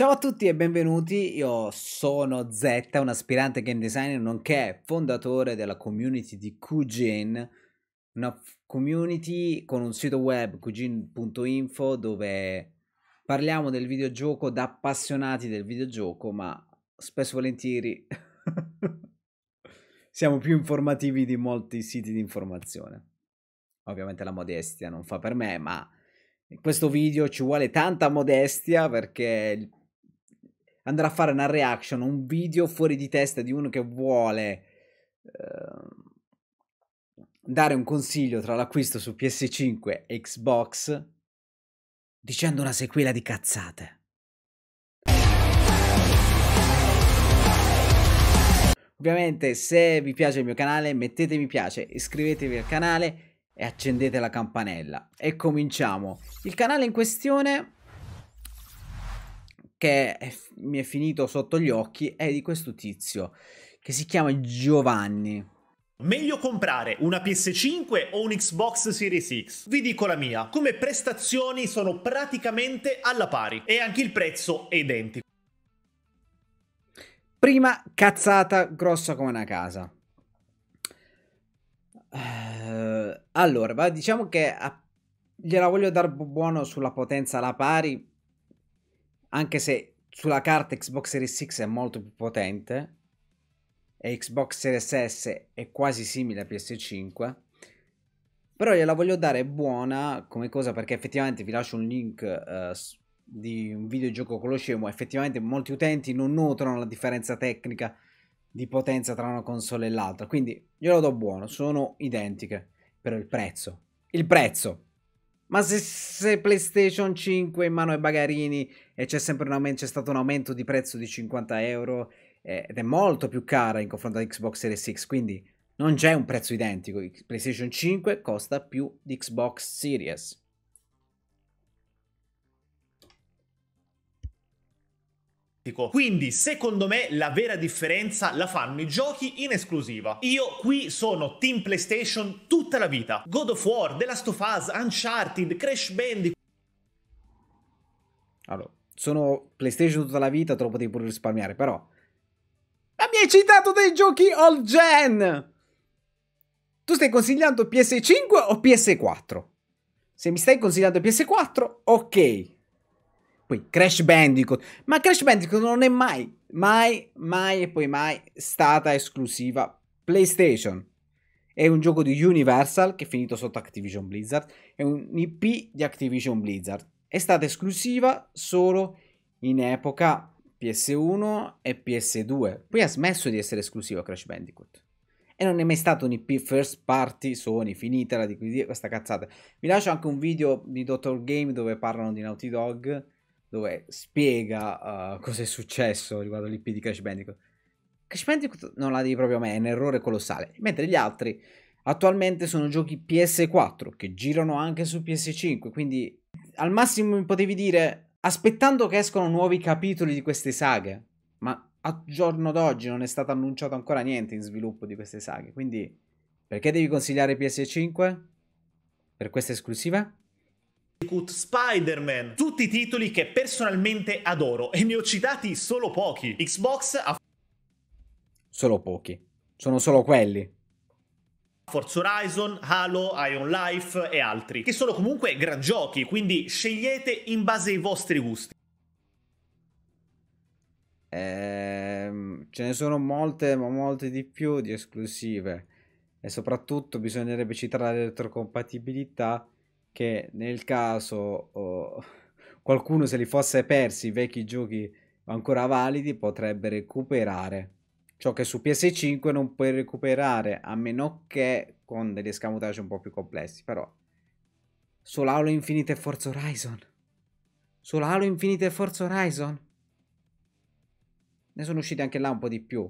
Ciao a tutti e benvenuti, io sono Zetta, un aspirante game designer nonché fondatore della community di Cugin, una community con un sito web cugin.info dove parliamo del videogioco da appassionati del videogioco, ma spesso e volentieri siamo più informativi di molti siti di informazione. Ovviamente la modestia non fa per me, ma in questo video ci vuole tanta modestia perché il andare a fare una reaction, un video fuori di testa di uno che vuole eh, dare un consiglio tra l'acquisto su PS5 e Xbox dicendo una sequela di cazzate. Ovviamente se vi piace il mio canale mettete mi piace, iscrivetevi al canale e accendete la campanella. E cominciamo. Il canale in questione che è, mi è finito sotto gli occhi è di questo tizio che si chiama Giovanni. Meglio comprare una PS5 o un Xbox Series X? Vi dico la mia, come prestazioni sono praticamente alla pari e anche il prezzo è identico. Prima cazzata grossa come una casa. Uh, allora, diciamo che a, ah, gliela voglio dar buono sulla potenza alla pari anche se sulla carta Xbox Series X è molto più potente e Xbox Series S è quasi simile a PS5 però gliela voglio dare buona come cosa perché effettivamente vi lascio un link eh, di un videogioco con lo scemo effettivamente molti utenti non notano la differenza tecnica di potenza tra una console e l'altra quindi glielo do buono sono identiche però il prezzo il prezzo ma se, se PlayStation 5 in mano ai bagarini e c'è sempre un aumento, c'è stato un aumento di prezzo di 50 euro eh, ed è molto più cara in confronto a Xbox Series X, quindi non c'è un prezzo identico. PlayStation 5 costa più di Xbox Series. Quindi, secondo me, la vera differenza la fanno i giochi in esclusiva. Io qui sono Team PlayStation tutta la vita. God of War, The Last of Us, Uncharted, Crash Bandicoot. Allora, sono PlayStation tutta la vita, te lo potevi pure risparmiare, però. Ma mi hai citato dei giochi all gen! Tu stai consigliando PS5 o PS4? Se mi stai consigliando PS4, ok. Poi Crash Bandicoot. Ma Crash Bandicoot non è mai, mai, mai e poi mai stata esclusiva PlayStation. È un gioco di Universal che è finito sotto Activision Blizzard. È un IP di Activision Blizzard. È stata esclusiva solo in epoca PS1 e PS2. Poi ha smesso di essere esclusiva Crash Bandicoot. E non è mai stato un IP first party Sony, finitela di questa cazzata. Vi lascio anche un video di Dr. Game dove parlano di Naughty Dog dove spiega uh, cosa è successo riguardo l'IP di Crash Bandicoot. Crash Bandicoot non la devi proprio a me, è un errore colossale, mentre gli altri attualmente sono giochi PS4 che girano anche su PS5, quindi al massimo mi potevi dire aspettando che escono nuovi capitoli di queste saghe, ma al giorno d'oggi non è stato annunciato ancora niente in sviluppo di queste saghe, quindi perché devi consigliare PS5 per questa esclusiva? Spider-Man, tutti i titoli che personalmente adoro e ne ho citati solo pochi. Xbox ha... Solo pochi. Sono solo quelli. Forza Horizon, Halo, Ion Life e altri, che sono comunque gran giochi, quindi scegliete in base ai vostri gusti. Eh, ce ne sono molte, ma molte di più di esclusive. E soprattutto bisognerebbe citare la retrocompatibilità che nel caso oh, qualcuno se li fosse persi i vecchi giochi ancora validi potrebbe recuperare ciò che su PS5 non puoi recuperare a meno che con degli escamotage un po' più complessi però solo Halo Infinite e Forza Horizon solo Halo Infinite e Forza Horizon ne sono usciti anche là un po' di più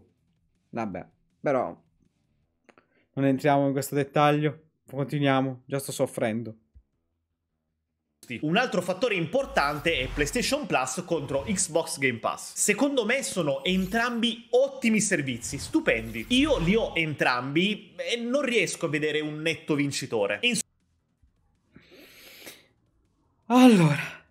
vabbè però non entriamo in questo dettaglio continuiamo già sto soffrendo un altro fattore importante è PlayStation Plus contro Xbox Game Pass. Secondo me sono entrambi ottimi servizi, stupendi. Io li ho entrambi e non riesco a vedere un netto vincitore. Ins- allora,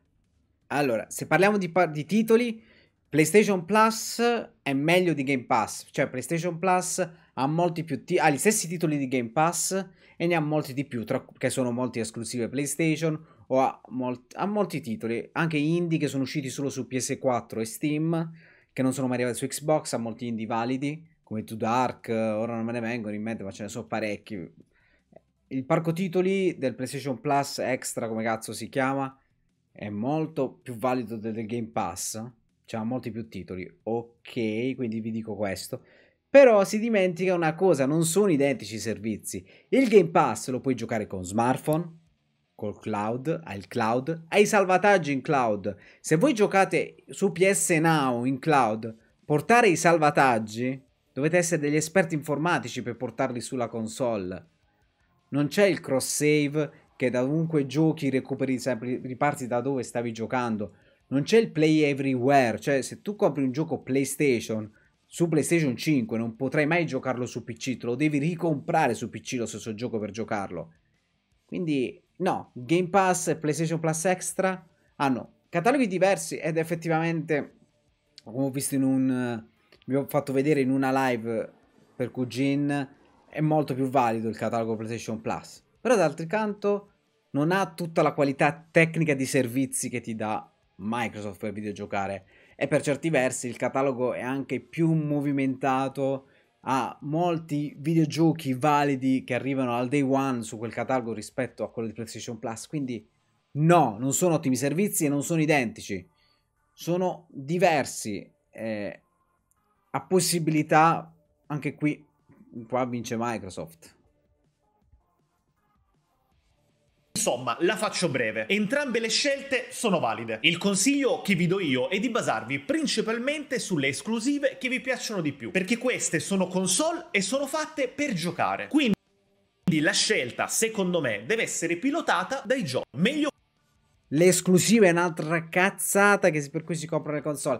allora, se parliamo di, par- di titoli, PlayStation Plus è meglio di Game Pass, cioè PlayStation Plus ha molti più ti- ha gli stessi titoli di Game Pass e ne ha molti di più, tra- che sono molti esclusive PlayStation, o ha, molt- ha molti titoli, anche indie che sono usciti solo su PS4 e Steam, che non sono mai arrivati su Xbox, ha molti indie validi, come To Dark, ora non me ne vengono in mente, ma ce ne sono parecchi. Il parco titoli del PlayStation Plus Extra, come cazzo si chiama, è molto più valido del Game Pass, c'ha molti più titoli. Ok, quindi vi dico questo. Però si dimentica una cosa, non sono identici i servizi. Il Game Pass lo puoi giocare con smartphone, col cloud, al cloud, ai salvataggi in cloud. Se voi giocate su PS Now in cloud, portare i salvataggi dovete essere degli esperti informatici per portarli sulla console. Non c'è il cross save che da ovunque giochi recuperi sempre riparti da dove stavi giocando. Non c'è il play everywhere, cioè se tu compri un gioco PlayStation su PlayStation 5 non potrai mai giocarlo su PC, te lo devi ricomprare su PC lo stesso gioco per giocarlo. Quindi No, Game Pass e PlayStation Plus Extra hanno ah, cataloghi diversi ed effettivamente, come ho visto in un... vi ho fatto vedere in una live per Cugin, è molto più valido il catalogo PlayStation Plus. Però d'altro canto non ha tutta la qualità tecnica di servizi che ti dà Microsoft per videogiocare e per certi versi il catalogo è anche più movimentato a molti videogiochi validi che arrivano al day one su quel catalogo rispetto a quello di PlayStation Plus. Quindi no, non sono ottimi servizi e non sono identici. Sono diversi. Eh, a possibilità, anche qui, qua vince Microsoft. Insomma, la faccio breve. Entrambe le scelte sono valide. Il consiglio che vi do io è di basarvi principalmente sulle esclusive che vi piacciono di più, perché queste sono console e sono fatte per giocare. Quindi la scelta, secondo me, deve essere pilotata dai giochi. Meglio le esclusive è un'altra cazzata che, per cui si coprono le console.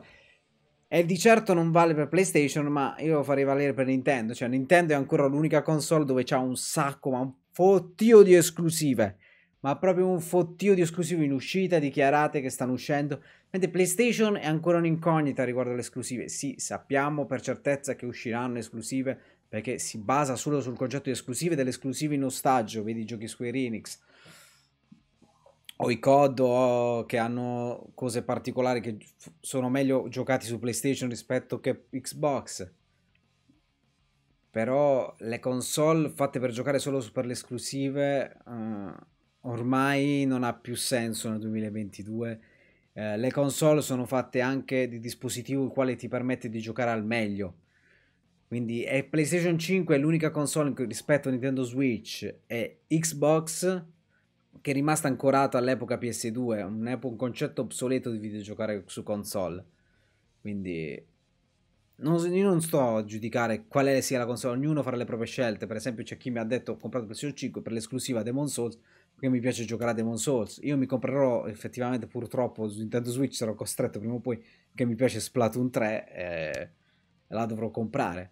E di certo non vale per PlayStation, ma io lo farei valere per Nintendo. Cioè, Nintendo è ancora l'unica console dove c'ha un sacco, ma un fottio di esclusive ma proprio un fottio di esclusive in uscita, dichiarate che stanno uscendo. Mentre PlayStation è ancora un'incognita riguardo alle esclusive. Sì, sappiamo per certezza che usciranno esclusive, perché si basa solo sul concetto di esclusive, delle esclusive in ostaggio, vedi i giochi Square Enix. O i COD o che hanno cose particolari che sono meglio giocati su PlayStation rispetto che Xbox. Però le console fatte per giocare solo per le esclusive... Uh ormai non ha più senso nel 2022. Eh, le console sono fatte anche di dispositivo il quale ti permette di giocare al meglio. Quindi è PlayStation 5 è l'unica console rispetto a Nintendo Switch e Xbox che è rimasta ancorata all'epoca PS2, un, un concetto obsoleto di videogiocare su console. Quindi non, io non sto a giudicare quale sia la console, ognuno farà le proprie scelte. Per esempio, c'è chi mi ha detto ho comprato PlayStation 5 per l'esclusiva Demon Souls perché mi piace giocare a Demon Souls. Io mi comprerò effettivamente purtroppo su Nintendo Switch sarò costretto prima o poi che mi piace Splatoon 3 eh, la dovrò comprare.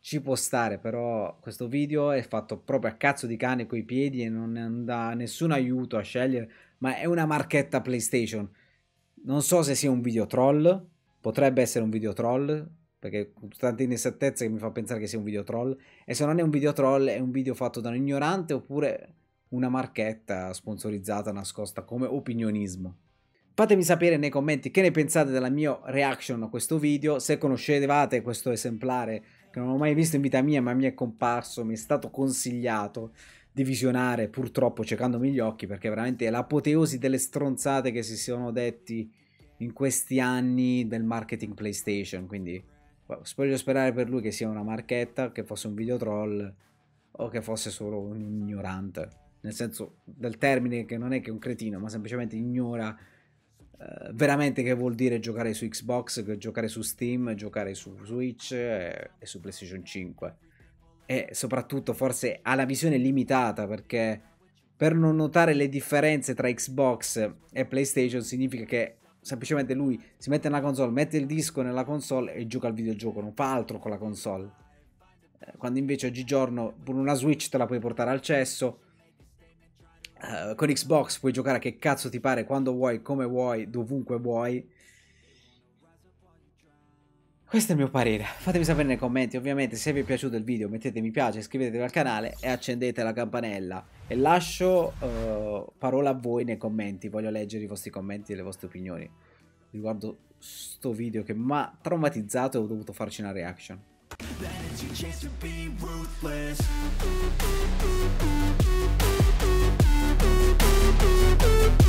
Ci può stare, però questo video è fatto proprio a cazzo di cane coi piedi e non dà nessun aiuto a scegliere, ma è una marchetta PlayStation. Non so se sia un video troll, potrebbe essere un video troll, perché tante inesattezze che mi fa pensare che sia un video troll, e se non è un video troll è un video fatto da un ignorante oppure una marchetta sponsorizzata nascosta come opinionismo. Fatemi sapere nei commenti che ne pensate della mia reaction a questo video, se conoscevate questo esemplare che non ho mai visto in vita mia ma mi è comparso, mi è stato consigliato di visionare purtroppo cercandomi gli occhi perché veramente è l'apoteosi delle stronzate che si sono detti in questi anni del marketing PlayStation, quindi boh, voglio sperare per lui che sia una marchetta, che fosse un video troll o che fosse solo un ignorante nel senso del termine che non è che è un cretino, ma semplicemente ignora eh, veramente che vuol dire giocare su Xbox, giocare su Steam, giocare su Switch e, eh, e su PlayStation 5. E soprattutto forse ha la visione limitata perché per non notare le differenze tra Xbox e PlayStation significa che semplicemente lui si mette nella console, mette il disco nella console e gioca al videogioco, non fa altro con la console. Eh, quando invece oggigiorno con una Switch te la puoi portare al cesso, eh, con Xbox puoi giocare a che cazzo ti pare, quando vuoi, come vuoi, dovunque vuoi. Questo è il mio parere, fatemi sapere nei commenti, ovviamente se vi è piaciuto il video mettete mi piace, iscrivetevi al canale e accendete la campanella e lascio uh, parola a voi nei commenti, voglio leggere i vostri commenti e le vostre opinioni riguardo sto video che mi ha traumatizzato e ho dovuto farci una reaction. you.